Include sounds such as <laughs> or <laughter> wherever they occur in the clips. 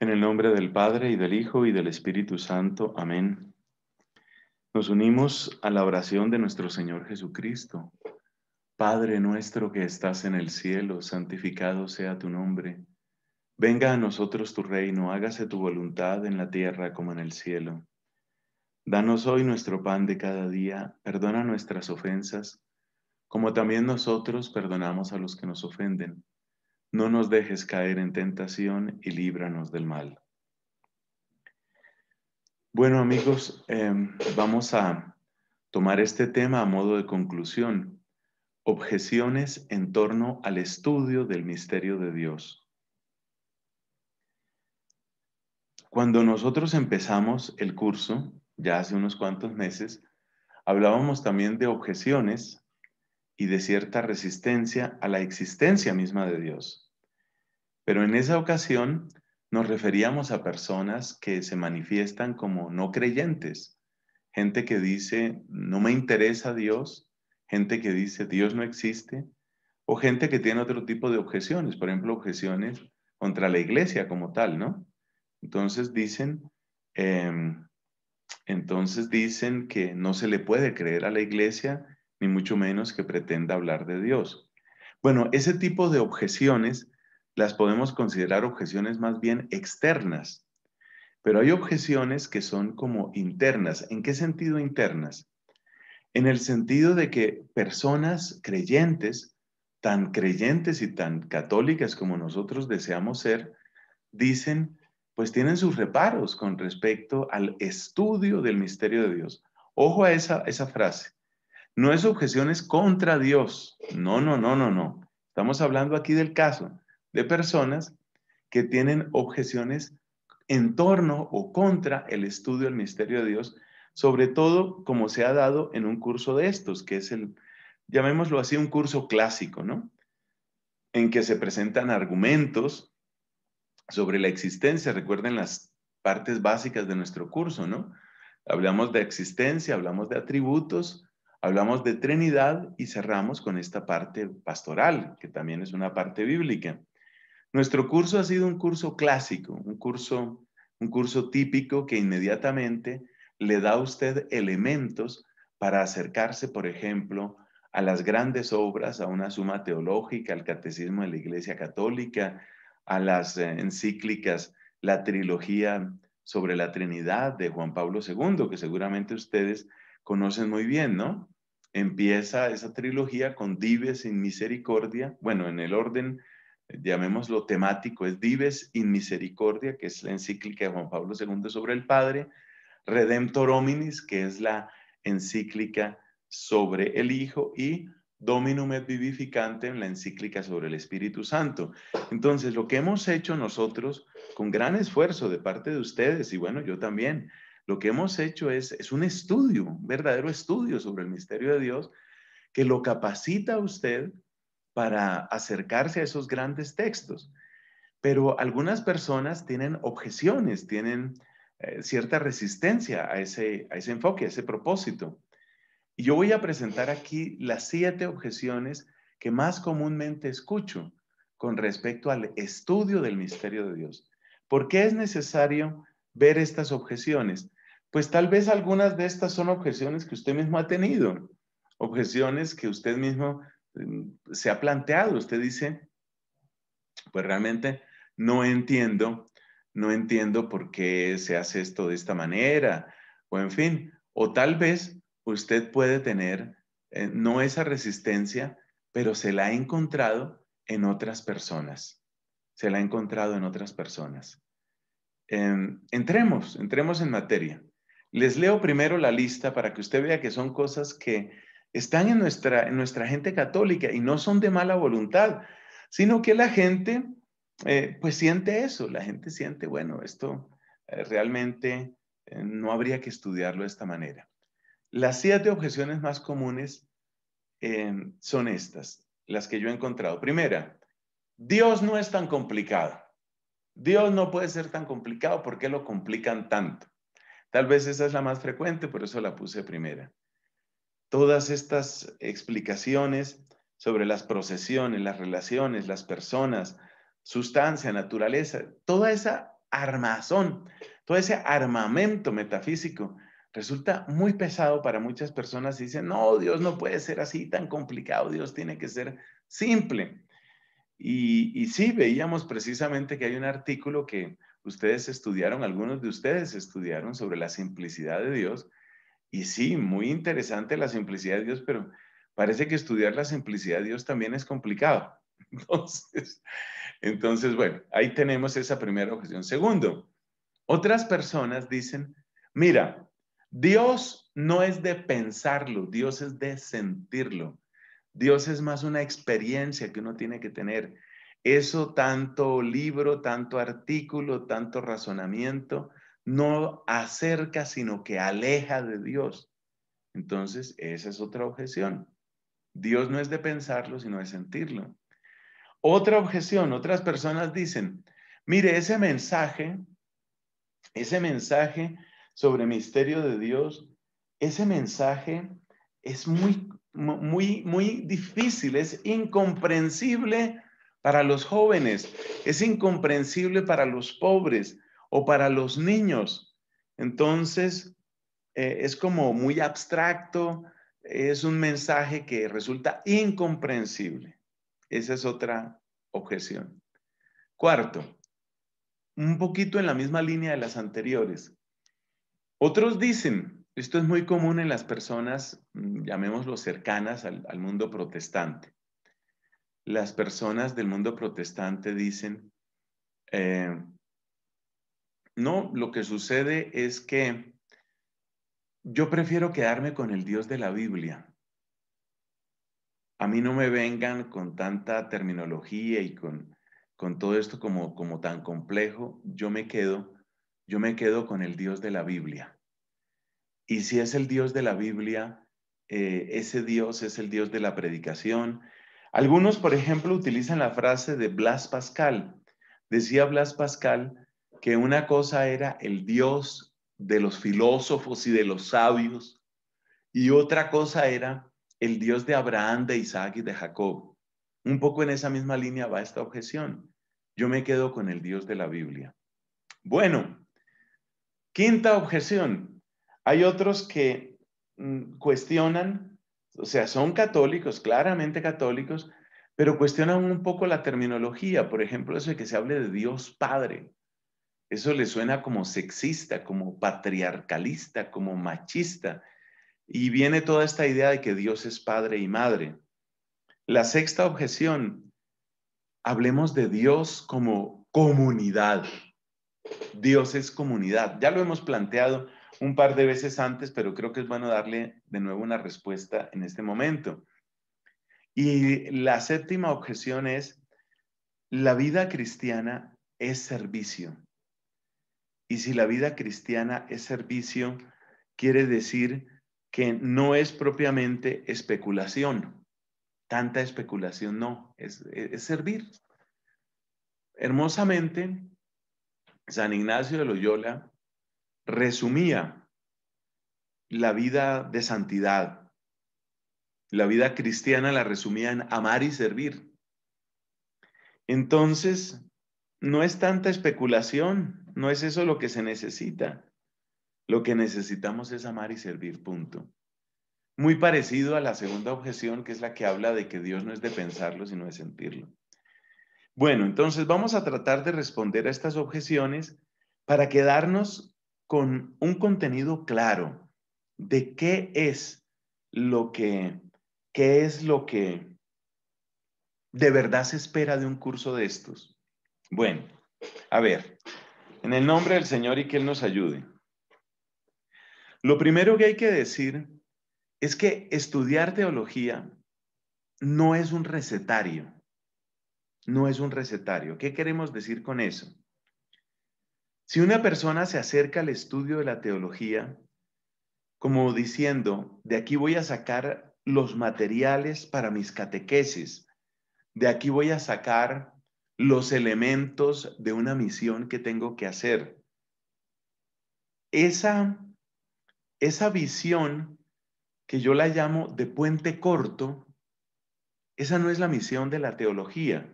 En el nombre del Padre y del Hijo y del Espíritu Santo. Amén. Nos unimos a la oración de nuestro Señor Jesucristo. Padre nuestro que estás en el cielo, santificado sea tu nombre. Venga a nosotros tu reino, hágase tu voluntad en la tierra como en el cielo. Danos hoy nuestro pan de cada día, perdona nuestras ofensas, como también nosotros perdonamos a los que nos ofenden no nos dejes caer en tentación y líbranos del mal. Bueno amigos, em, vamos a tomar este tema a modo de conclusión. Objeciones en torno al estudio del misterio de Dios. Cuando nosotros empezamos el curso, ya hace unos cuantos meses, hablábamos también de objeciones y de cierta resistencia a la existencia misma de Dios. Pero en esa ocasión nos referíamos a personas que se manifiestan como no creyentes, gente que dice, no me interesa Dios, gente que dice, Dios no existe, o gente que tiene otro tipo de objeciones, por ejemplo, objeciones contra la iglesia como tal, ¿no? Entonces dicen, em, entonces dicen que no se le puede creer a la iglesia ni mucho menos que pretenda hablar de Dios. Bueno, ese tipo de objeciones las podemos considerar objeciones más bien externas, pero hay objeciones que son como internas. ¿En qué sentido internas? En el sentido de que personas creyentes, tan creyentes y tan católicas como nosotros deseamos ser, dicen, pues tienen sus reparos con respecto al estudio del misterio de Dios. Ojo a esa, esa frase. No es objeciones contra Dios. No, no, no, no, no. Estamos hablando aquí del caso de personas que tienen objeciones en torno o contra el estudio del misterio de Dios, sobre todo como se ha dado en un curso de estos, que es el, llamémoslo así, un curso clásico, ¿no? En que se presentan argumentos sobre la existencia. Recuerden las partes básicas de nuestro curso, ¿no? Hablamos de existencia, hablamos de atributos, Hablamos de Trinidad y cerramos con esta parte pastoral, que también es una parte bíblica. Nuestro curso ha sido un curso clásico, un curso, un curso típico que inmediatamente le da a usted elementos para acercarse, por ejemplo, a las grandes obras, a una suma teológica, al catecismo de la Iglesia Católica, a las eh, encíclicas, la trilogía sobre la Trinidad de Juan Pablo II, que seguramente ustedes conocen muy bien, ¿no? Empieza esa trilogía con Dives in Misericordia, bueno, en el orden, llamémoslo temático, es Dives in Misericordia, que es la encíclica de Juan Pablo II sobre el Padre, Redemptor Hominis, que es la encíclica sobre el Hijo, y Dominum et Vivificante la encíclica sobre el Espíritu Santo. Entonces, lo que hemos hecho nosotros, con gran esfuerzo de parte de ustedes, y bueno, yo también, lo que hemos hecho es, un estudio, un verdadero estudio sobre el misterio de Dios que lo capacita a usted para acercarse a esos grandes textos. Pero algunas personas tienen objeciones, tienen eh, cierta resistencia a ese, a ese enfoque, a ese propósito. Y yo voy a presentar aquí las siete objeciones que más comúnmente escucho con respecto al estudio del misterio de Dios. ¿Por qué es necesario ver estas objeciones? pues tal vez algunas de estas son objeciones que usted mismo ha tenido, objeciones que usted mismo em, se ha planteado. Usted dice, pues realmente no entiendo, no entiendo por qué se hace esto de esta manera, o en fin, o tal vez usted puede tener eh, no esa resistencia, pero se la ha encontrado en otras personas, se la ha encontrado en otras personas. Em, entremos, entremos en materia. Les leo primero la lista para que usted vea que son cosas que están en nuestra, nuestra gente católica y no son de mala voluntad, sino que la gente eh, pues siente eso, la gente siente, bueno, esto eh, realmente eh, no habría que estudiarlo de esta manera. Las siete objeciones más comunes son estas, las que yo he encontrado. Primera, Dios no es tan complicado. Dios no puede ser tan complicado, porque lo complican tanto? Tal vez esa es la más frecuente, por eso la puse primera. Todas estas explicaciones sobre las procesiones, las relaciones, las personas, sustancia, naturaleza, toda esa armazón, todo ese armamento metafísico resulta muy pesado para muchas personas y dicen, no, Dios no puede ser así tan complicado, Dios tiene que ser simple. Y, y sí, veíamos precisamente que hay un artículo que ustedes estudiaron, algunos de ustedes estudiaron sobre la simplicidad de Dios. Y sí, muy interesante la simplicidad de Dios, pero parece que estudiar la simplicidad de Dios también es complicado. <laughs> Entonces, bueno, ahí tenemos esa primera objeción. Segundo, otras personas dicen, mira, Dios no es de pensarlo, Dios es de sentirlo. Dios es más una experiencia que uno tiene que tener. Eso tanto libro, tanto artículo, tanto razonamiento no acerca, sino que aleja de Dios. Entonces, esa es otra objeción. Dios no es de pensarlo, sino de sentirlo. Otra objeción, otras personas dicen, mire, ese mensaje, ese mensaje sobre misterio de Dios, ese mensaje es muy, muy, muy difícil, es incomprensible para los jóvenes, es incomprensible para los pobres o para los niños. Entonces, eh, es como muy abstracto, es un mensaje que resulta incomprensible. Esa es otra objeción. Cuarto, un poquito en la misma línea de las anteriores. Otros dicen, esto es muy común en las personas, mm, llamémoslo cercanas al mundo protestante, las personas del mundo protestante dicen, eh, no, lo que sucede es que yo prefiero quedarme con el Dios de la Biblia. A mí no me vengan con tanta terminología y con, todo esto como, tan complejo. Yo me quedo, yo me quedo con el Dios de la Biblia. Y si es el Dios de la Biblia, eh, ese Dios es el Dios de la predicación, algunos, por ejemplo, utilizan la frase de Blas Pascal. Decía Blas Pascal que una cosa era el Dios de los filósofos y de los sabios, y otra cosa era el Dios de Abraham, de Isaac y de Jacob. Un poco en esa misma línea va esta objeción. Yo me quedo con el Dios de la Biblia. Bueno, quinta objeción. Hay otros que mm, cuestionan o sea, son católicos, claramente católicos, pero cuestionan un poco la terminología. Por ejemplo, eso de que se hable de Dios Padre. Eso le suena como sexista, como patriarcalista, como machista. Y viene toda esta idea de que Dios es Padre y Madre. La sexta objeción, hablemos de Dios como comunidad. Dios es comunidad. Ya lo hemos planteado un par de veces antes, pero creo que es bueno darle de nuevo una respuesta en este momento. Y la séptima objeción es, la vida cristiana es servicio. Y si la vida cristiana es servicio, quiere decir que no es propiamente especulación. Tanta especulación no, es, servir. Hermosamente, San Ignacio de Loyola resumía la vida de santidad. La vida cristiana la resumía en amar y servir. Entonces, no es tanta especulación, no es eso lo que se necesita. Lo que necesitamos es amar y servir, punto. Muy parecido a la segunda objeción, que es la que habla de que Dios no es de pensarlo, sino de sentirlo. Bueno, entonces vamos a tratar de responder a estas objeciones para quedarnos con un contenido claro de qué es lo que, qué es lo que de verdad se espera de un curso de estos. Bueno, a ver, en el nombre del Señor y que Él nos ayude. Lo primero que hay que decir es que estudiar teología no es un recetario, no es un recetario. ¿Qué queremos decir con eso? Si una persona se acerca al estudio de la teología como diciendo, de aquí voy a sacar los materiales para mis catequesis, de aquí voy a sacar los elementos de una misión que tengo que hacer. Esa, esa visión que yo la llamo de puente corto, esa no es la misión de la teología.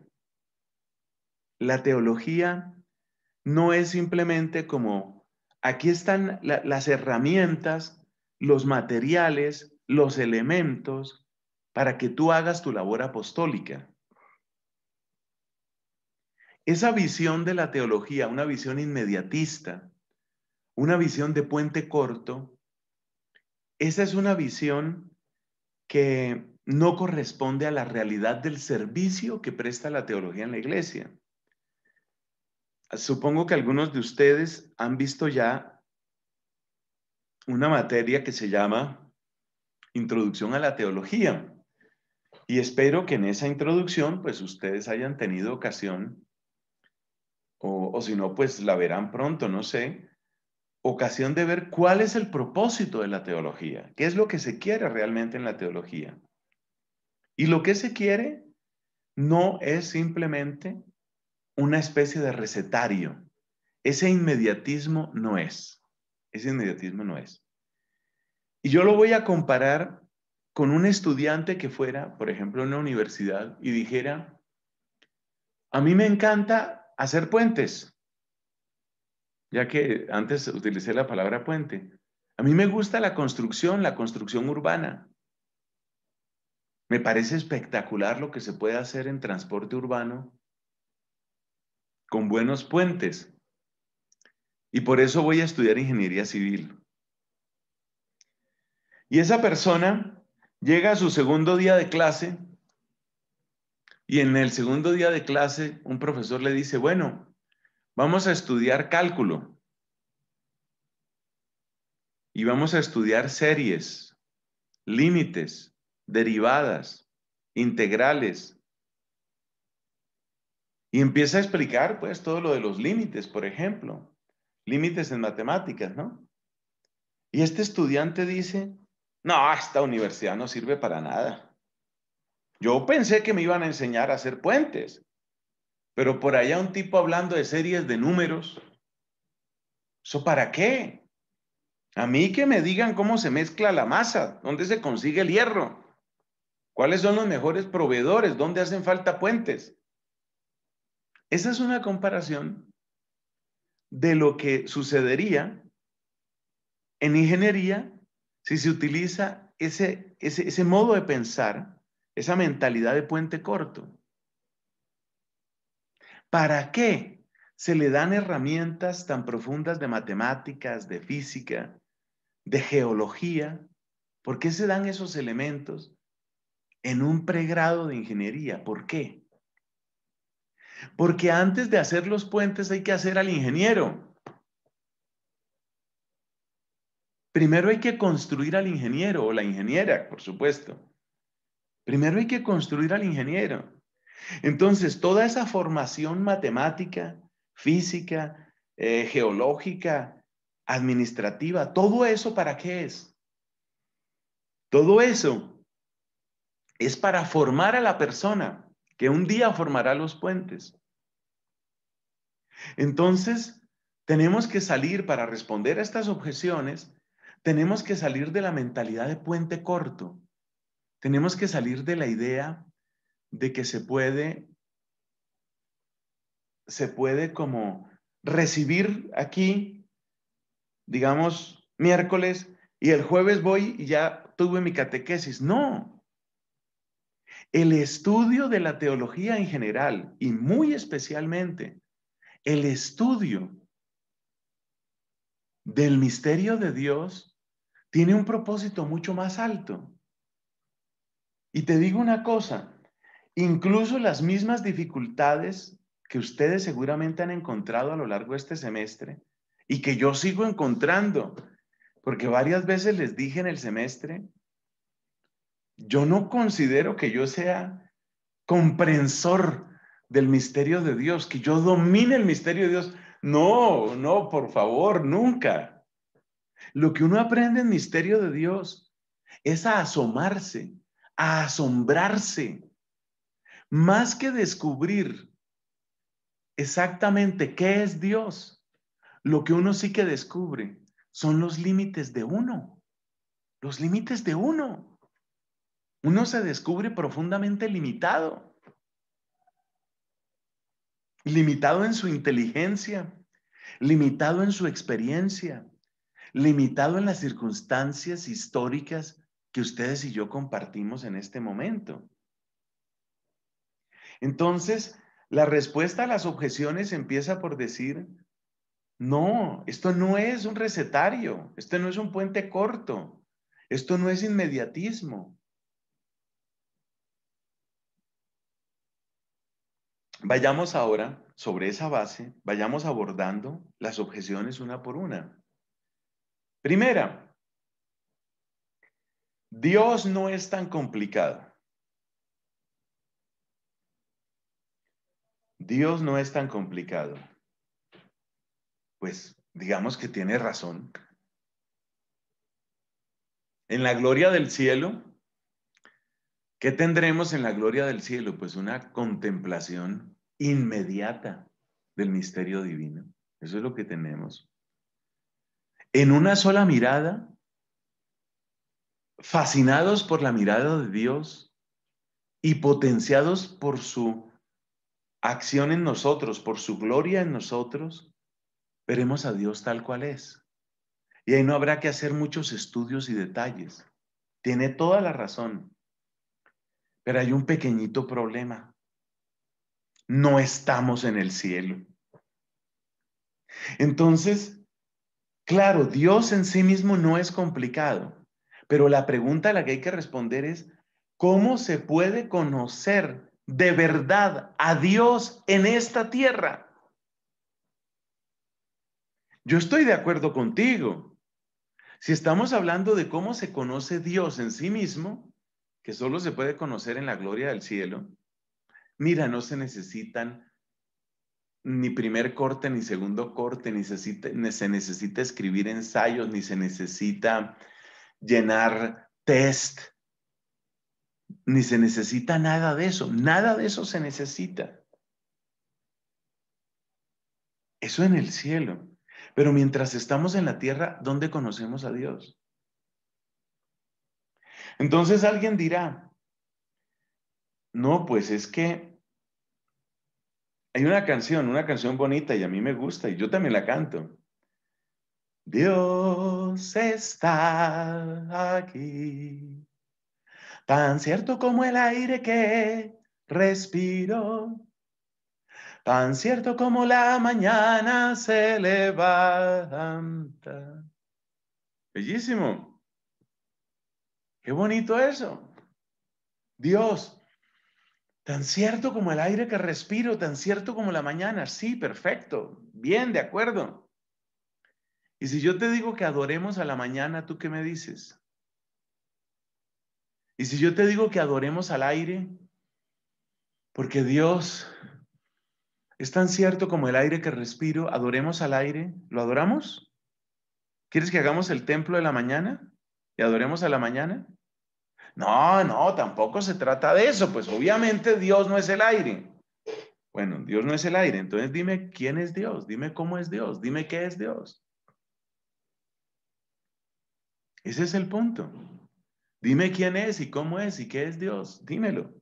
La teología no es simplemente como, aquí están las herramientas, los materiales, los elementos para que tú hagas tu labor apostólica. Esa visión de la teología, una visión inmediatista, una visión de puente corto, esa es una visión que no corresponde a la realidad del servicio que presta la teología en la iglesia. Supongo que algunos de ustedes han visto ya una materia que se llama Introducción a la Teología. Y espero que en esa introducción, pues ustedes hayan tenido ocasión, o, si no, pues la verán pronto, no sé, ocasión de ver cuál es el propósito de la teología, qué es lo que se quiere realmente en la teología. Y lo que se quiere no es simplemente una especie de recetario. Ese inmediatismo no es. Ese inmediatismo no es. Y yo lo voy a comparar con un estudiante que fuera, por ejemplo, en una universidad y dijera, a mí me encanta hacer puentes, ya que antes utilicé la palabra puente. A mí me gusta la construcción, la construcción urbana. Me parece espectacular lo que se puede hacer en transporte urbano con buenos puentes. Y por eso voy a estudiar ingeniería civil. Y esa persona llega a su segundo día de clase y en el segundo día de clase un profesor le dice, bueno, vamos a estudiar cálculo y vamos a estudiar series, límites, derivadas, integrales, y empieza a explicar, pues, todo lo de los límites, por ejemplo, límites en matemáticas, ¿no? Y este estudiante dice, no, esta universidad no sirve para nada. Yo pensé que me iban a enseñar a hacer puentes, pero por allá un tipo hablando de series de números. ¿Eso para qué? A mí que me digan cómo se mezcla la masa, dónde se consigue el hierro, cuáles son los mejores proveedores, dónde hacen falta puentes. Esa es una comparación de lo que sucedería en ingeniería si se utiliza ese, modo de pensar, esa mentalidad de puente corto. ¿Para qué se le dan herramientas tan profundas de matemáticas, de física, de geología? ¿Por qué se dan esos elementos en un pregrado de ingeniería? ¿Por qué? Porque antes de hacer los puentes hay que hacer al ingeniero. Primero hay que construir al ingeniero o la ingeniera, por supuesto. Primero hay que construir al ingeniero. Entonces, toda esa formación matemática, física, eh, geológica, administrativa, todo eso para qué es? Todo eso es para formar a la persona que un día formará los puentes. Entonces, tenemos que salir para responder a estas objeciones, tenemos que salir de la mentalidad de puente corto, tenemos que salir de la idea de que se puede, se puede como recibir aquí, digamos, miércoles y el jueves voy y ya tuve mi catequesis. No, el estudio de la teología en general y muy especialmente el estudio del misterio de Dios tiene un propósito mucho más alto. Y te digo una cosa, incluso las mismas dificultades que ustedes seguramente han encontrado a lo largo de este semestre y que yo sigo encontrando, porque varias veces les dije en el semestre, yo no considero que yo sea comprensor del misterio de Dios, que yo domine el misterio de Dios. No, no, por favor, nunca. Lo que uno aprende en misterio de Dios es a asomarse, a asombrarse, más que descubrir exactamente qué es Dios. Lo que uno sí que descubre son los límites de uno, los límites de uno uno se descubre profundamente limitado. Limitado en su inteligencia, limitado en su experiencia, limitado en las circunstancias históricas que ustedes y yo compartimos en este momento. Entonces, la respuesta a las objeciones empieza por decir, no, esto no es un recetario, esto no es un puente corto, esto no es inmediatismo, Vayamos ahora, sobre esa base, vayamos abordando las objeciones una por una. Primera, Dios no es tan complicado. Dios no es tan complicado. Pues digamos que tiene razón. En la gloria del cielo, ¿qué tendremos en la gloria del cielo? Pues una contemplación inmediata del misterio divino. Eso es lo que tenemos. En una sola mirada, fascinados por la mirada de Dios y potenciados por su acción en nosotros, por su gloria en nosotros, veremos a Dios tal cual es. Y ahí no habrá que hacer muchos estudios y detalles. Tiene toda la razón. Pero hay un pequeñito problema no estamos en el cielo. Entonces, claro, Dios en sí mismo no es complicado, pero la pregunta a la que hay que responder es, ¿cómo se puede conocer de verdad a Dios en esta tierra? Yo estoy de acuerdo contigo. Si estamos hablando de cómo se conoce Dios en sí mismo, que solo se puede conocer en la gloria del cielo, Mira, no se necesitan ni primer corte, ni segundo corte, ni se, necesita escribir ensayos, ni se necesita llenar test, ni se necesita nada de eso, nada de eso se necesita. Eso en el cielo. Pero mientras estamos en la tierra, ¿dónde conocemos a Dios? Entonces alguien dirá, no, pues es que hay una canción, una canción bonita y a mí me gusta y yo también la canto. Dios está aquí, tan cierto como el aire que respiro, tan cierto como la mañana se levanta. Bellísimo. Qué bonito eso. Dios Tan cierto como el aire que respiro, tan cierto como la mañana. Sí, perfecto. Bien, de acuerdo. Y si yo te digo que adoremos a la mañana, ¿tú qué me dices? Y si yo te digo que adoremos al aire, porque Dios es tan cierto como el aire que respiro, adoremos al aire, ¿lo adoramos? ¿Quieres que hagamos el templo de la mañana y adoremos a la mañana? No, no, tampoco se trata de eso, pues obviamente Dios no es el aire. Bueno, Dios no es el aire, entonces dime quién es Dios, dime cómo es Dios, dime qué es Dios. Ese es el punto. Dime quién es y cómo es y qué es Dios, dímelo.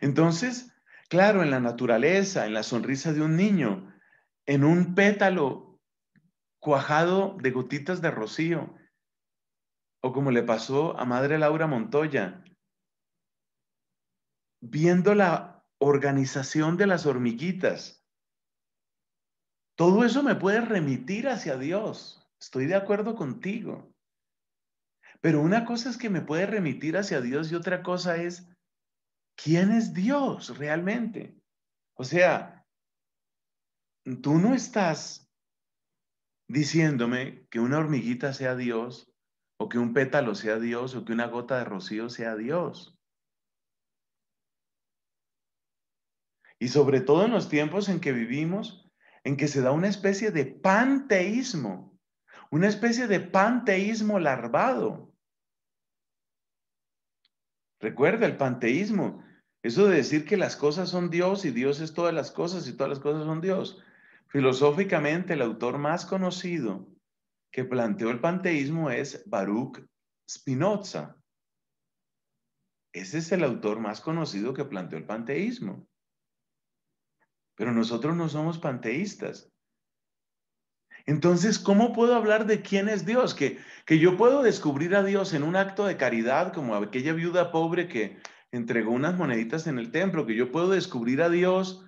Entonces, claro, en la naturaleza, en la sonrisa de un niño, en un pétalo cuajado de gotitas de rocío, o como le pasó a Madre Laura Montoya, viendo la organización de las hormiguitas. Todo eso me puede remitir hacia Dios. Estoy de acuerdo contigo. Pero una cosa es que me puede remitir hacia Dios y otra cosa es, ¿quién es Dios realmente? O sea, tú no estás diciéndome que una hormiguita sea Dios o que un pétalo sea Dios, o que una gota de rocío sea Dios. Y sobre todo en los tiempos en que vivimos, en que se da una especie de panteísmo, una especie de panteísmo larvado. Recuerda el panteísmo, eso de decir que las cosas son Dios y Dios es todas las cosas y todas las cosas son Dios. Filosóficamente, el autor más conocido que planteó el panteísmo es Baruch Spinoza. Ese es el autor más conocido que planteó el panteísmo. Pero nosotros no somos panteístas. Entonces, ¿cómo puedo hablar de quién es Dios? Que, que yo puedo descubrir a Dios en un acto de caridad, como aquella viuda pobre que entregó unas moneditas en el templo, que yo puedo descubrir a Dios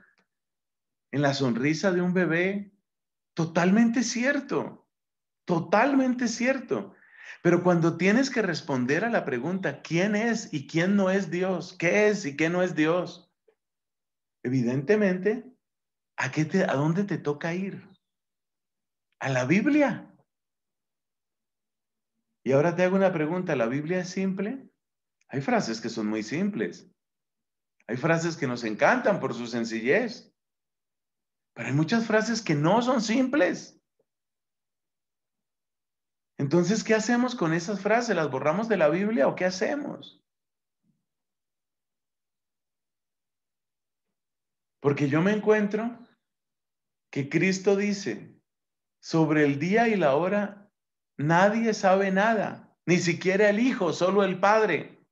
en la sonrisa de un bebé. Totalmente cierto totalmente cierto. Pero cuando tienes que responder a la pregunta, ¿quién es y quién no es Dios? ¿Qué es y qué no es Dios? Evidentemente, ¿a, dónde te toca ir? A la Biblia. Y ahora te hago una pregunta, ¿la Biblia es simple? Hay frases que son muy simples. Hay frases que nos encantan por su sencillez. Pero hay muchas frases que no son simples. Entonces, ¿qué hacemos con esas frases? ¿Las borramos de la Biblia o qué hacemos? Porque yo me encuentro que Cristo dice, sobre el día y la hora nadie sabe nada, ni siquiera el Hijo, solo el Padre.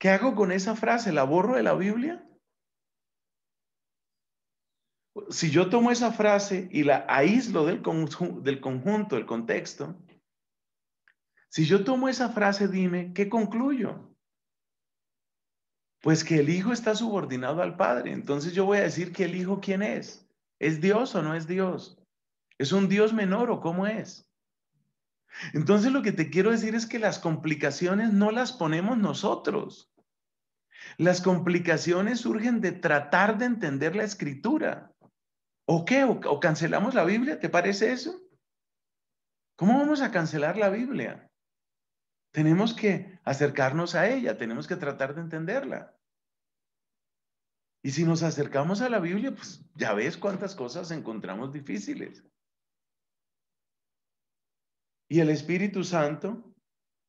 ¿Qué hago con esa frase? ¿La borro de la Biblia? si yo tomo esa frase y la aíslo del, conjunto, del contexto, si yo tomo esa frase, dime, ¿qué concluyo? Pues que el Hijo está subordinado al Padre. Entonces yo voy a decir que el Hijo, ¿quién es? ¿Es Dios o no es Dios? ¿Es un Dios menor o cómo es? Entonces lo que te quiero decir es que las complicaciones no las ponemos nosotros. Las complicaciones surgen de tratar de entender la escritura. ¿O qué? ¿O, cancelamos la Biblia? ¿Te parece eso? ¿Cómo vamos a cancelar la Biblia? Tenemos que acercarnos a ella, tenemos que tratar de entenderla. Y si nos acercamos a la Biblia, pues ya ves cuántas cosas encontramos difíciles. Y el Espíritu Santo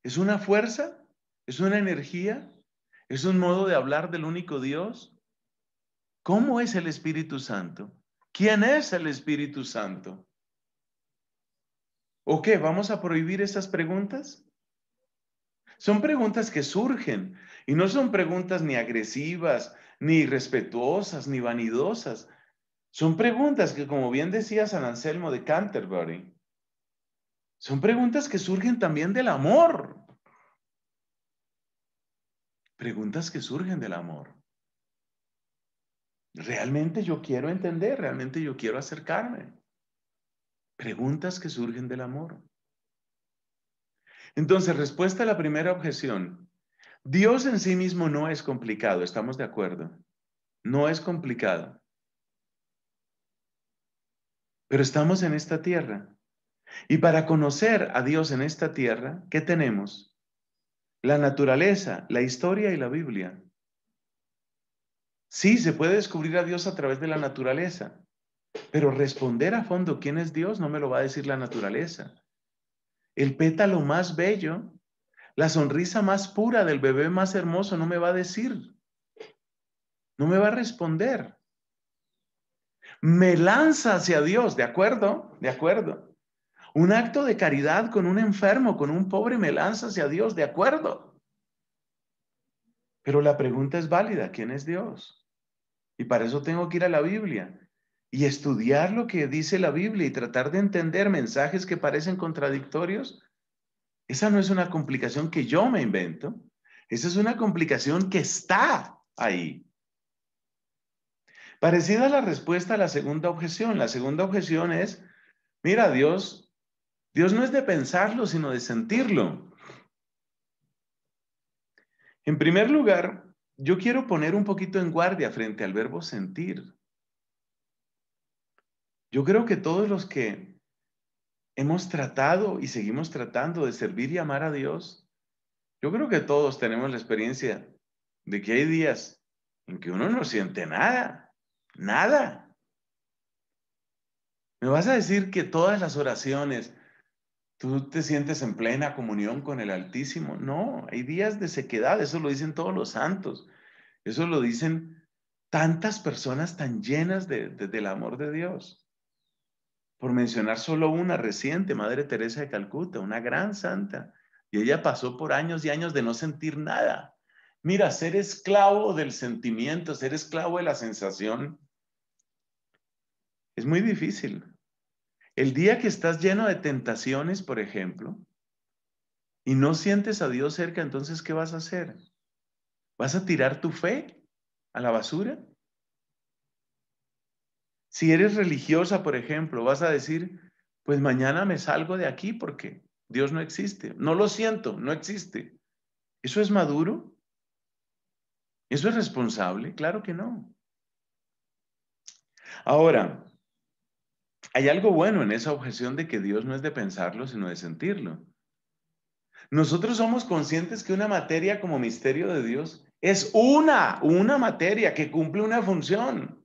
es una fuerza, es una energía, es un modo de hablar del único Dios. ¿Cómo es el Espíritu Santo? ¿Quién es el Espíritu Santo? ¿O qué? ¿Vamos a prohibir esas preguntas? Son preguntas que surgen y no son preguntas ni agresivas, ni irrespetuosas, ni vanidosas. Son preguntas que, como bien decía San Anselmo de Canterbury, son preguntas que surgen también del amor. Preguntas que surgen del amor. Realmente yo quiero entender, realmente yo quiero acercarme. Preguntas que surgen del amor. Entonces, respuesta a la primera objeción. Dios en sí mismo no es complicado, estamos de acuerdo. No es complicado. Pero estamos en esta tierra. Y para conocer a Dios en esta tierra, ¿qué tenemos? La naturaleza, la historia y la Biblia. Sí, se puede descubrir a Dios a través de la naturaleza, pero responder a fondo quién es Dios no me lo va a decir la naturaleza. El pétalo más bello, la sonrisa más pura del bebé más hermoso no me va a decir, no me va a responder. Me lanza hacia Dios, ¿de acuerdo? ¿De acuerdo? Un acto de caridad con un enfermo, con un pobre, me lanza hacia Dios, ¿de acuerdo? Pero la pregunta es válida, ¿quién es Dios? Y para eso tengo que ir a la Biblia y estudiar lo que dice la Biblia y tratar de entender mensajes que parecen contradictorios. Esa no es una complicación que yo me invento. Esa es una complicación que está ahí. Parecida a la respuesta a la segunda objeción. La segunda objeción es, mira, Dios, Dios no es de pensarlo, sino de sentirlo. En primer lugar, yo quiero poner un poquito en guardia frente al verbo sentir. Yo creo que todos los que hemos tratado y seguimos tratando de servir y amar a Dios, yo creo que todos tenemos la experiencia de que hay días en que uno no siente nada, nada. Me vas a decir que todas las oraciones, ¿Tú te sientes en plena comunión con el Altísimo? No, hay días de sequedad, eso lo dicen todos los santos, eso lo dicen tantas personas tan llenas del amor de Dios. Por mencionar solo una reciente, Madre Teresa de Calcuta, una gran santa, y ella pasó por años y años de no sentir nada. Mira, ser esclavo del sentimiento, ser esclavo de la sensación, es muy difícil. El día que estás lleno de tentaciones, por ejemplo, y no sientes a Dios cerca, entonces, ¿qué vas a hacer? ¿Vas a tirar tu fe a la basura? Si eres religiosa, por ejemplo, vas a decir, pues mañana me salgo de aquí porque Dios no existe. No lo siento, no existe. ¿Eso es maduro? ¿Eso es responsable? Claro que no. Ahora, hay algo bueno en esa objeción de que Dios no es de pensarlo, sino de sentirlo. Nosotros somos conscientes que una materia como misterio de Dios es una, una materia que cumple una función.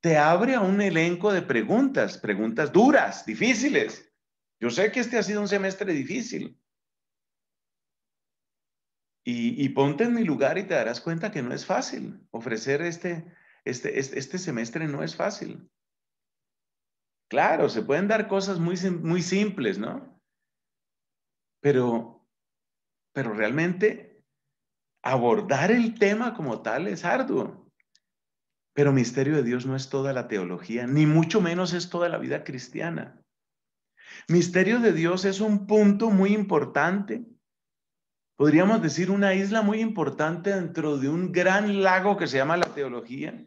Te abre a un elenco de preguntas, preguntas duras, difíciles. Yo sé que este ha sido un semestre difícil. Y, ponte en mi lugar y te darás cuenta que no es fácil. Ofrecer este, este, este, este semestre no es fácil. Claro, se pueden dar cosas muy, muy simples, ¿no? Pero, pero realmente abordar el tema como tal es arduo. Pero misterio de Dios no es toda la teología, ni mucho menos es toda la vida cristiana. Misterio de Dios es un punto muy importante, podríamos decir una isla muy importante dentro de un gran lago que se llama la teología.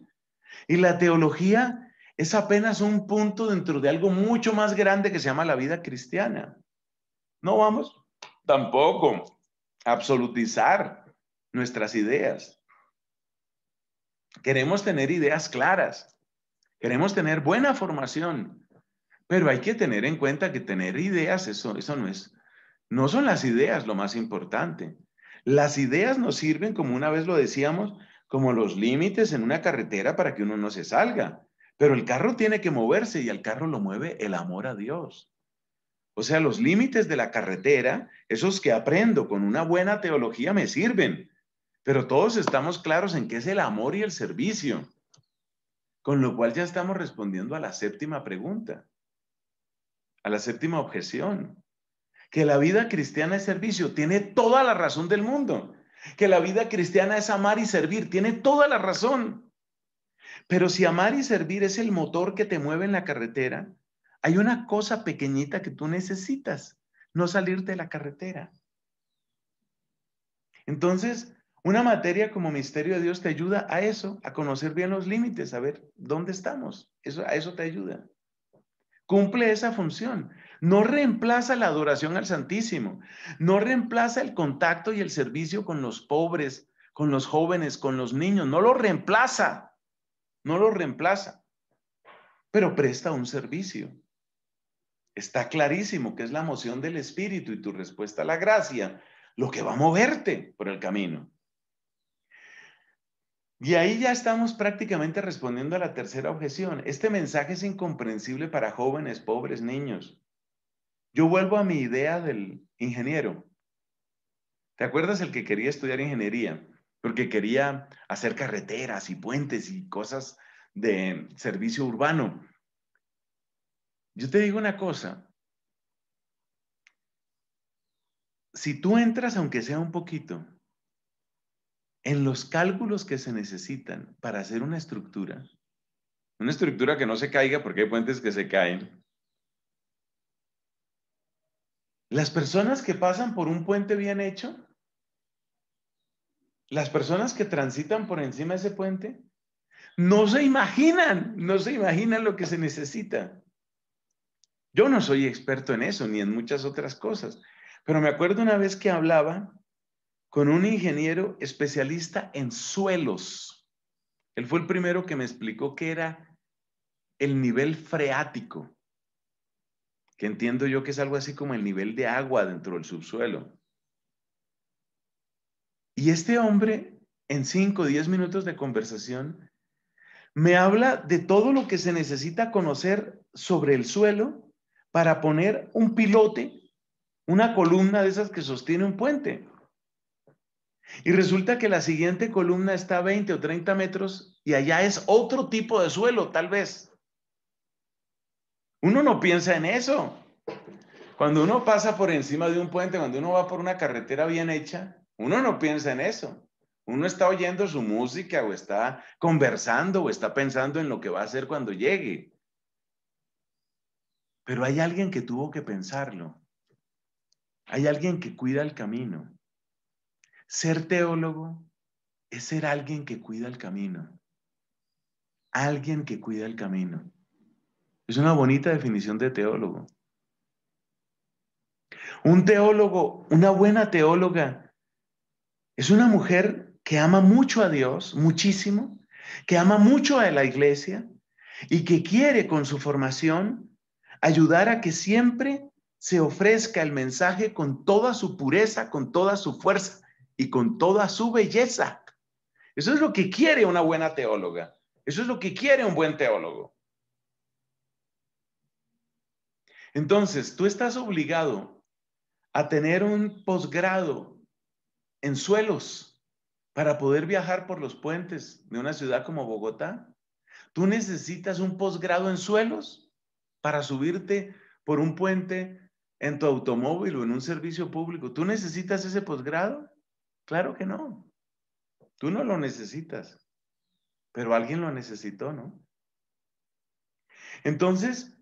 Y la teología es apenas un punto dentro de algo mucho más grande que se llama la vida cristiana. No vamos tampoco a absolutizar nuestras ideas. Queremos tener ideas claras, queremos tener buena formación, pero hay que tener en cuenta que tener ideas, eso, eso no es, no son las ideas lo más importante. Las ideas nos sirven, como una vez lo decíamos, como los límites en una carretera para que uno no se salga. Pero el carro tiene que moverse y al carro lo mueve el amor a Dios. O sea, los límites de la carretera, esos que aprendo con una buena teología me sirven, pero todos estamos claros en qué es el amor y el servicio. Con lo cual ya estamos respondiendo a la séptima pregunta, a la séptima objeción, que la vida cristiana es servicio, tiene toda la razón del mundo, que la vida cristiana es amar y servir, tiene toda la razón, pero si amar y servir es el motor que te mueve en la carretera, hay una cosa pequeñita que tú necesitas, no salirte de la carretera. Entonces, una materia como Misterio de Dios te ayuda a eso, a conocer bien los límites, a ver dónde estamos. Eso, a eso te ayuda. Cumple esa función. No reemplaza la adoración al Santísimo. No reemplaza el contacto y el servicio con los pobres, con los jóvenes, con los niños. No lo reemplaza no lo reemplaza, pero presta un servicio. Está clarísimo que es la moción del Espíritu y tu respuesta a la gracia lo que va a moverte por el camino. Y ahí ya estamos prácticamente respondiendo a la tercera objeción. Este mensaje es incomprensible para jóvenes, pobres, niños. Yo vuelvo a mi idea del ingeniero. ¿Te acuerdas el que quería estudiar ingeniería? porque quería hacer carreteras y puentes y cosas de servicio urbano. Yo te digo una cosa, si tú entras, aunque sea un poquito, en los cálculos que se necesitan para hacer una estructura, una estructura que no se caiga porque hay puentes que se caen, las personas que pasan por un puente bien hecho las personas que transitan por encima de ese puente no se imaginan, no se imaginan lo que se necesita. Yo no soy experto en eso ni en muchas otras cosas, pero me acuerdo una vez que hablaba con un ingeniero especialista en suelos. Él fue el primero que me explicó qué era el nivel freático, que entiendo yo que es algo así como el nivel de agua dentro del subsuelo. Y este hombre, en 5 o 10 minutos de conversación, me habla de todo lo que se necesita conocer sobre el suelo para poner un pilote, una columna de esas que sostiene un puente. Y resulta que la siguiente columna está a 20 o 30 metros y allá es otro tipo de suelo, tal vez. Uno no piensa en eso. Cuando uno pasa por encima de un puente, cuando uno va por una carretera bien hecha, uno no piensa en eso. Uno está oyendo su música o está conversando o está pensando en lo que va a hacer cuando llegue. Pero hay alguien que tuvo que pensarlo. Hay alguien que cuida el camino. Ser teólogo es ser alguien que cuida el camino. Alguien que cuida el camino. Es una bonita definición de teólogo. Un teólogo, una buena teóloga es una mujer que ama mucho a Dios, muchísimo, que ama mucho a la iglesia y que quiere con su formación ayudar a que siempre se ofrezca el mensaje con toda su pureza, con toda su fuerza y con toda su belleza. Eso es lo que quiere una buena teóloga. Eso es lo que quiere un buen teólogo. Entonces, tú estás obligado a tener un posgrado en suelos para poder viajar por los puentes de una ciudad como Bogotá. Tú necesitas un posgrado en suelos para subirte por un puente en tu automóvil o en un servicio público. ¿Tú necesitas ese posgrado? Claro que no. Tú no lo necesitas, pero alguien lo necesitó, ¿no? Entonces,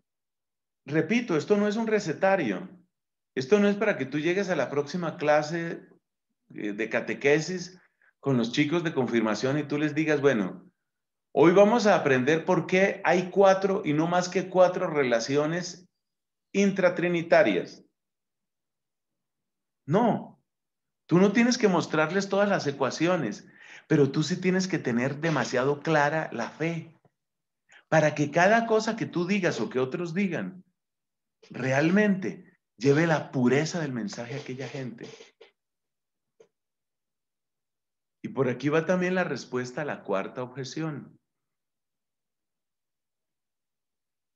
repito, esto no es un recetario. Esto no es para que tú llegues a la próxima clase eh, de catequesis con los chicos de confirmación y tú les digas, bueno, hoy vamos a aprender por qué hay cuatro y no más que cuatro relaciones intratrinitarias. No, tú no tienes que mostrarles todas las ecuaciones, pero tú sí tienes que tener demasiado clara la fe para que cada cosa que tú digas o que otros digan realmente lleve la pureza del mensaje a aquella gente. Y por aquí va también la respuesta a la cuarta objeción.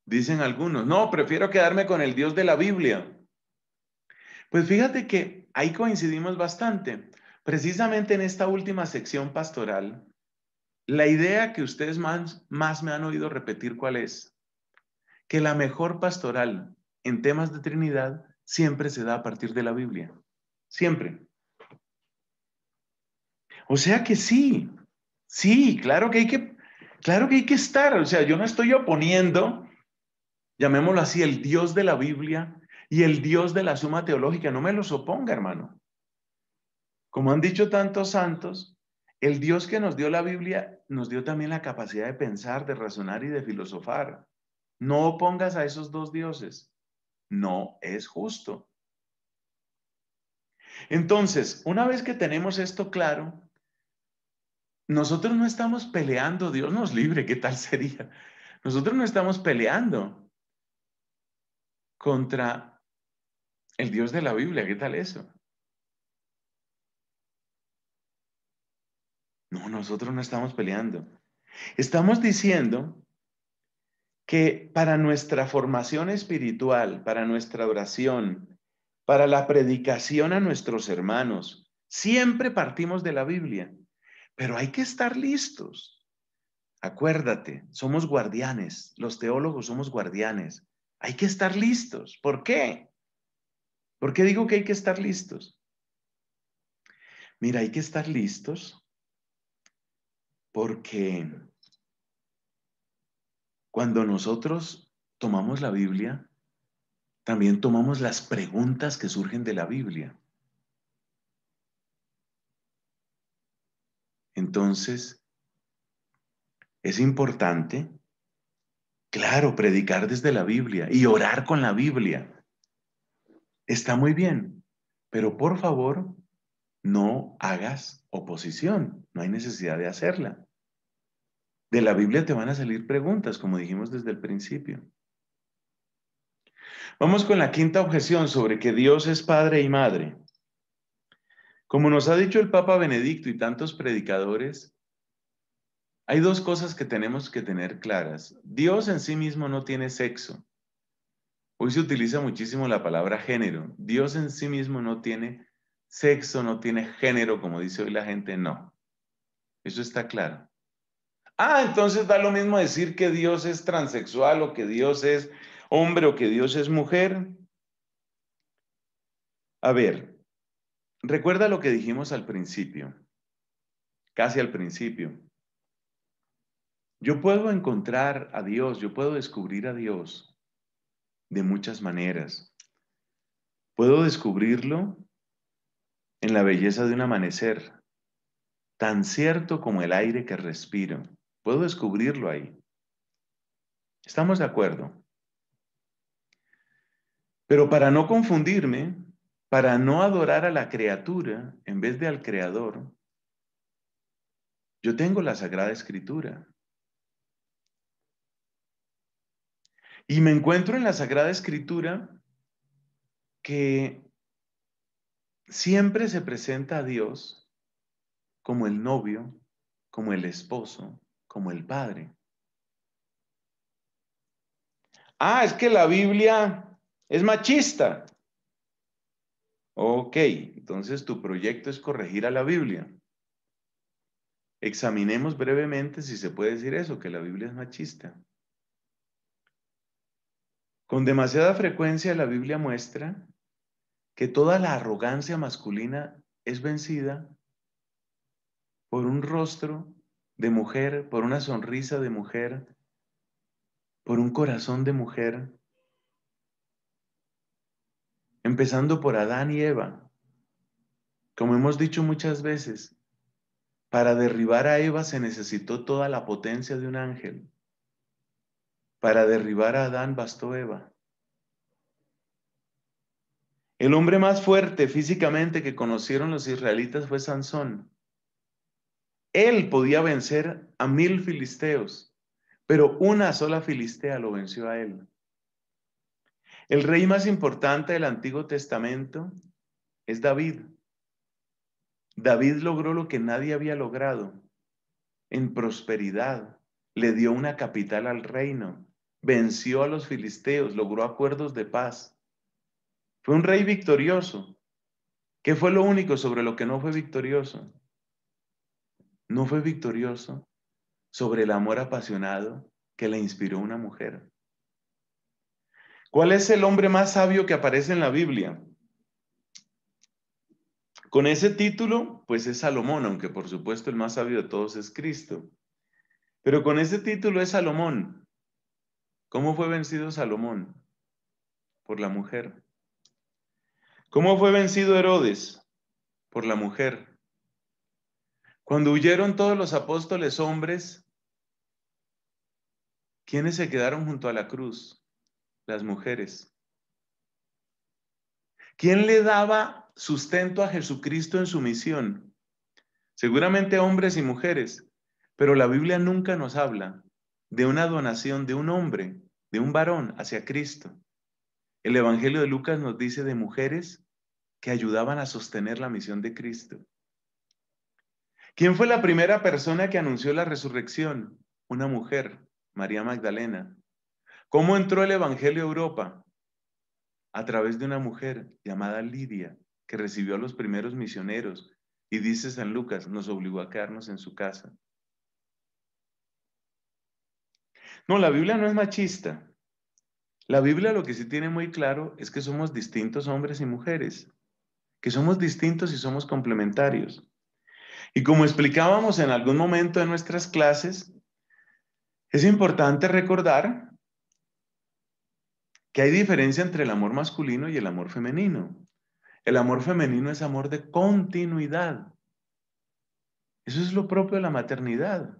Dicen algunos, no, prefiero quedarme con el Dios de la Biblia. Pues fíjate que ahí coincidimos bastante. Precisamente en esta última sección pastoral, la idea que ustedes más, más me han oído repetir, ¿cuál es? Que la mejor pastoral en temas de Trinidad siempre se da a partir de la Biblia. Siempre. O sea que sí, sí, claro que hay que, claro que, hay que estar. O sea, yo no estoy oponiendo, llamémoslo así, el Dios de la Biblia y el Dios de la suma teológica. No me los oponga, hermano. Como han dicho tantos santos, el Dios que nos dio la Biblia nos dio también la capacidad de pensar, de razonar y de filosofar. No opongas a esos dos dioses. No es justo. Entonces, una vez que tenemos esto claro, nosotros no estamos peleando, Dios nos libre, ¿qué tal <laughs> sería? Nosotros no estamos peleando contra el Dios de la Biblia, ¿qué tal eso? No, nosotros no estamos peleando. Estamos diciendo que para nuestra formación espiritual, para nuestra oración, para la predicación a nuestros hermanos, siempre partimos de la Biblia. Pero hay que estar listos. Acuérdate, somos guardianes, los teólogos somos guardianes. Hay que estar listos. ¿Por qué? ¿Por qué digo que hay que estar listos? Mira, hay que estar listos porque cuando nosotros tomamos la Biblia, también tomamos las preguntas que surgen de la Biblia. Entonces, es importante, claro, predicar desde la Biblia y orar con la Biblia. Está muy bien, pero por favor, no hagas oposición, no hay necesidad de hacerla. De la Biblia te van a salir preguntas, como dijimos desde el principio. Vamos con la quinta objeción sobre que Dios es padre y madre. Como nos ha dicho el Papa Benedicto y tantos predicadores, hay dos cosas que tenemos que tener claras. Dios en sí mismo no tiene sexo. Hoy se utiliza muchísimo la palabra género. Dios en sí mismo no tiene sexo, no tiene género, como dice hoy la gente, no. Eso está claro. Ah, entonces da lo mismo decir que Dios es transexual o que Dios es hombre o que Dios es mujer. A ver, Recuerda lo que dijimos al principio, casi al principio. Yo puedo encontrar a Dios, yo puedo descubrir a Dios de muchas maneras. Puedo descubrirlo en la belleza de un amanecer, tan cierto como el aire que respiro. Puedo descubrirlo ahí. ¿Estamos de acuerdo? Pero para no confundirme, para no adorar a la criatura en vez de al creador, yo tengo la Sagrada Escritura. Y me encuentro en la Sagrada Escritura que siempre se presenta a Dios como el novio, como el esposo, como el padre. Ah, es que la Biblia es machista. Ok, entonces tu proyecto es corregir a la Biblia. Examinemos brevemente si se puede decir eso, que la Biblia es machista. Con demasiada frecuencia la Biblia muestra que toda la arrogancia masculina es vencida por un rostro de mujer, por una sonrisa de mujer, por un corazón de mujer, empezando por Adán y Eva. Como hemos dicho muchas veces, para derribar a Eva se necesitó toda la potencia de un ángel. Para derribar a Adán bastó Eva. El hombre más fuerte físicamente que conocieron los israelitas fue Sansón. Él podía vencer a mil filisteos, pero una sola filistea lo venció a él. El rey más importante del Antiguo Testamento es David. David logró lo que nadie había logrado en prosperidad. Le dio una capital al reino, venció a los filisteos, logró acuerdos de paz. Fue un rey victorioso. ¿Qué fue lo único sobre lo que no fue victorioso? No fue victorioso sobre el amor apasionado que le inspiró una mujer. ¿Cuál es el hombre más sabio que aparece en la Biblia? Con ese título, pues es Salomón, aunque por supuesto el más sabio de todos es Cristo. Pero con ese título es Salomón. ¿Cómo fue vencido Salomón? Por la mujer. ¿Cómo fue vencido Herodes? Por la mujer. Cuando huyeron todos los apóstoles hombres, ¿quiénes se quedaron junto a la cruz? Las mujeres. ¿Quién le daba sustento a Jesucristo en su misión? Seguramente hombres y mujeres, pero la Biblia nunca nos habla de una donación de un hombre, de un varón hacia Cristo. El Evangelio de Lucas nos dice de mujeres que ayudaban a sostener la misión de Cristo. ¿Quién fue la primera persona que anunció la resurrección? Una mujer, María Magdalena. ¿Cómo entró el Evangelio a Europa? A través de una mujer llamada Lidia, que recibió a los primeros misioneros y dice San Lucas, nos obligó a quedarnos en su casa. No, la Biblia no es machista. La Biblia lo que sí tiene muy claro es que somos distintos hombres y mujeres, que somos distintos y somos complementarios. Y como explicábamos en algún momento de nuestras clases, es importante recordar que hay diferencia entre el amor masculino y el amor femenino. El amor femenino es amor de continuidad. Eso es lo propio de la maternidad.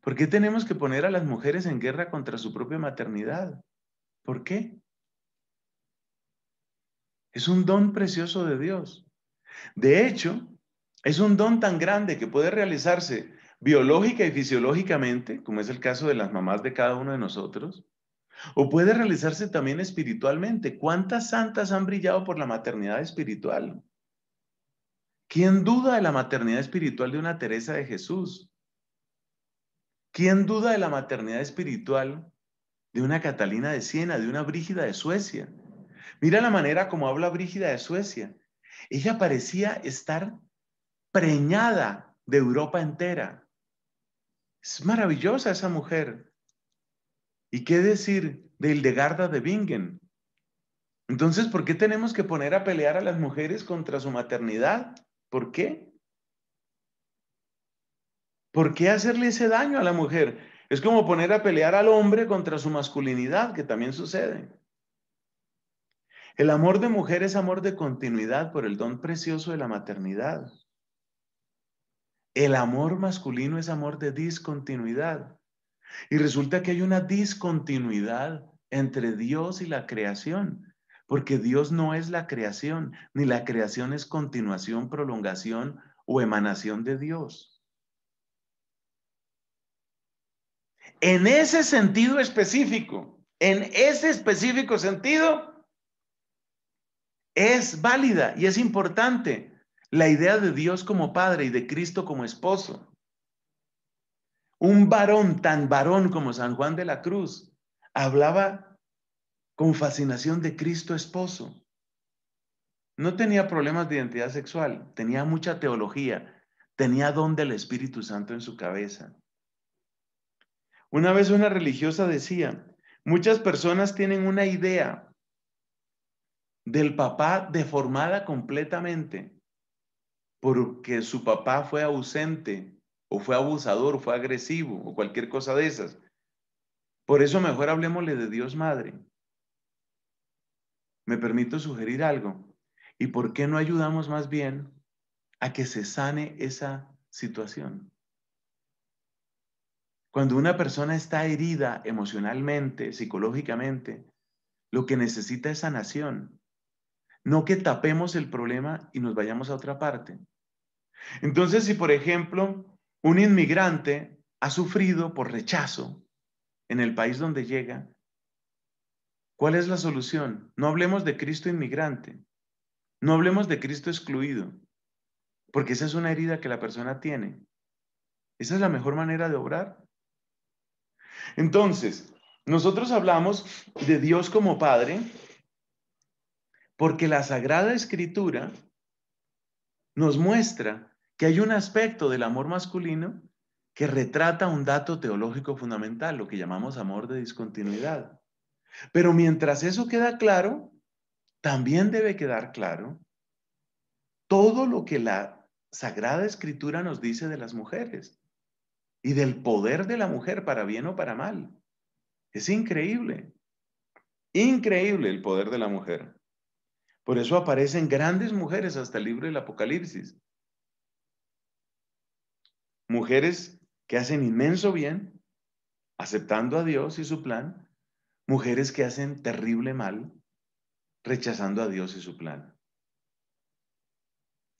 ¿Por qué tenemos que poner a las mujeres en guerra contra su propia maternidad? ¿Por qué? Es un don precioso de Dios. De hecho, es un don tan grande que puede realizarse biológica y fisiológicamente, como es el caso de las mamás de cada uno de nosotros, o puede realizarse también espiritualmente. ¿Cuántas santas han brillado por la maternidad espiritual? ¿Quién duda de la maternidad espiritual de una Teresa de Jesús? ¿Quién duda de la maternidad espiritual de una Catalina de Siena, de una Brígida de Suecia? Mira la manera como habla Brígida de Suecia. Ella parecía estar preñada de Europa entera. Es maravillosa esa mujer. ¿Y qué decir de Hildegarda de Bingen? Entonces, ¿por qué tenemos que poner a pelear a las mujeres contra su maternidad? ¿Por qué? ¿Por qué hacerle ese daño a la mujer? Es como poner a pelear al hombre contra su masculinidad, que también sucede. El amor de mujer es amor de continuidad por el don precioso de la maternidad. El amor masculino es amor de discontinuidad. Y resulta que hay una discontinuidad entre Dios y la creación, porque Dios no es la creación, ni la creación es continuación, prolongación o emanación de Dios. En ese sentido específico, en ese específico sentido, es válida y es importante la idea de Dios como Padre y de Cristo como Esposo. Un varón tan varón como San Juan de la Cruz hablaba con fascinación de Cristo esposo. No tenía problemas de identidad sexual, tenía mucha teología, tenía don del Espíritu Santo en su cabeza. Una vez una religiosa decía, muchas personas tienen una idea del papá deformada completamente porque su papá fue ausente o fue abusador, o fue agresivo, o cualquier cosa de esas. Por eso mejor hablemosle de Dios Madre. Me permito sugerir algo. ¿Y por qué no ayudamos más bien a que se sane esa situación? Cuando una persona está herida emocionalmente, psicológicamente, lo que necesita es sanación. No que tapemos el problema y nos vayamos a otra parte. Entonces, si por ejemplo un inmigrante ha sufrido por rechazo en el país donde llega. ¿Cuál es la solución? No hablemos de Cristo inmigrante. No hablemos de Cristo excluido, porque esa es una herida que la persona tiene. Esa es la mejor manera de obrar. Entonces, nosotros hablamos de Dios como Padre porque la Sagrada Escritura nos muestra que hay un aspecto del amor masculino que retrata un dato teológico fundamental, lo que llamamos amor de discontinuidad. Pero mientras eso queda claro, también debe quedar claro todo lo que la Sagrada Escritura nos dice de las mujeres y del poder de la mujer para bien o para mal. Es increíble, increíble el poder de la mujer. Por eso aparecen grandes mujeres hasta el libro del Apocalipsis mujeres que hacen inmenso bien, aceptando a Dios y su plan, mujeres que hacen terrible mal, rechazando a Dios y su plan.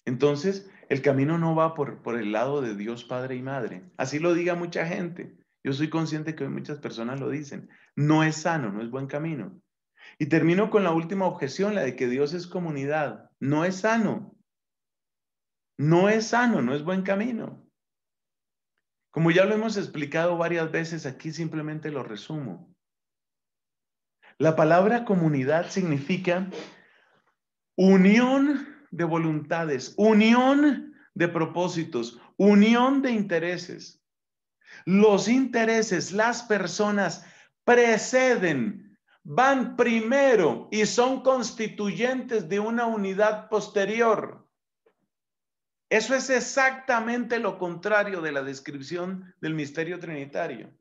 Entonces, el camino no va por, por el lado de Dios Padre y Madre. Así lo diga mucha gente. Yo soy consciente que hoy muchas personas lo dicen. No es sano, no es buen camino. Y termino con la última objeción, la de que Dios es comunidad. No es sano. No es sano, no es buen camino. Como ya lo hemos explicado varias veces, aquí simplemente lo resumo. La palabra comunidad significa unión de voluntades, unión de propósitos, unión de intereses. Los intereses, las personas preceden, van primero y son constituyentes de una unidad posterior. Eso es exactamente lo contrario de la descripción del misterio trinitario.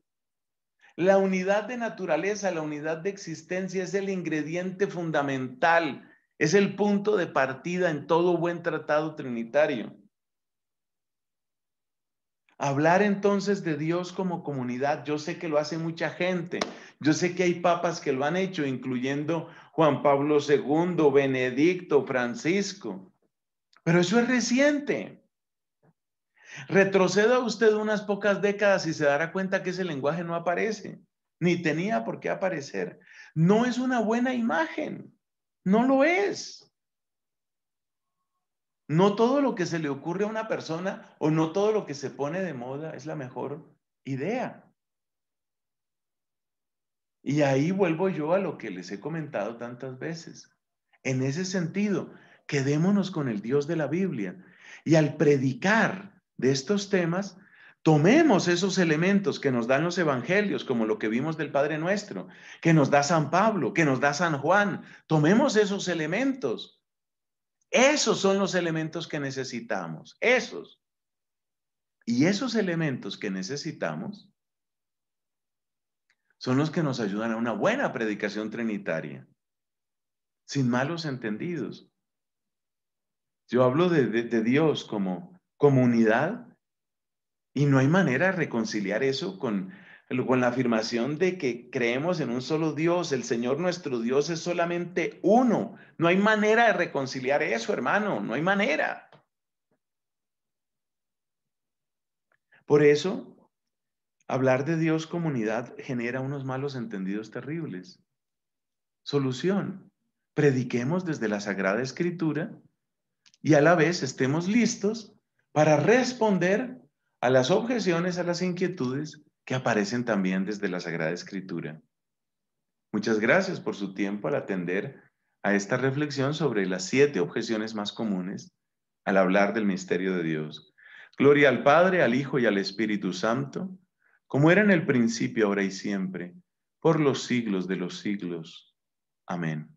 La unidad de naturaleza, la unidad de existencia es el ingrediente fundamental, es el punto de partida en todo buen tratado trinitario. Hablar entonces de Dios como comunidad, yo sé que lo hace mucha gente, yo sé que hay papas que lo han hecho, incluyendo Juan Pablo II, Benedicto, Francisco. Pero eso es reciente. Retroceda usted unas pocas décadas y se dará cuenta que ese lenguaje no aparece, ni tenía por qué aparecer. No es una buena imagen, no lo es. No todo lo que se le ocurre a una persona o no todo lo que se pone de moda es la mejor idea. Y ahí vuelvo yo a lo que les he comentado tantas veces. En ese sentido, quedémonos con el Dios de la Biblia. Y al predicar de estos temas, tomemos esos elementos que nos dan los evangelios, como lo que vimos del Padre Nuestro, que nos da San Pablo, que nos da San Juan. Tomemos esos elementos. Esos son los elementos que necesitamos, esos. Y esos elementos que necesitamos son los que nos ayudan a una buena predicación trinitaria, sin malos entendidos, yo hablo de, Dios como comunidad y no hay manera de reconciliar eso con, con la afirmación de que creemos en un solo Dios, el Señor nuestro Dios es solamente uno. No hay manera de reconciliar eso, hermano, no hay manera. Por eso, hablar de Dios comunidad genera unos malos entendidos terribles. Solución, prediquemos desde la Sagrada Escritura y a la vez estemos listos para responder a las objeciones, a las inquietudes que aparecen también desde la Sagrada Escritura. Muchas gracias por su tiempo al atender a esta reflexión sobre las siete objeciones más comunes al hablar del misterio de Dios. Gloria al Padre, al Hijo y al Espíritu Santo, como era en el principio, ahora y siempre, por los siglos de los siglos. Amén.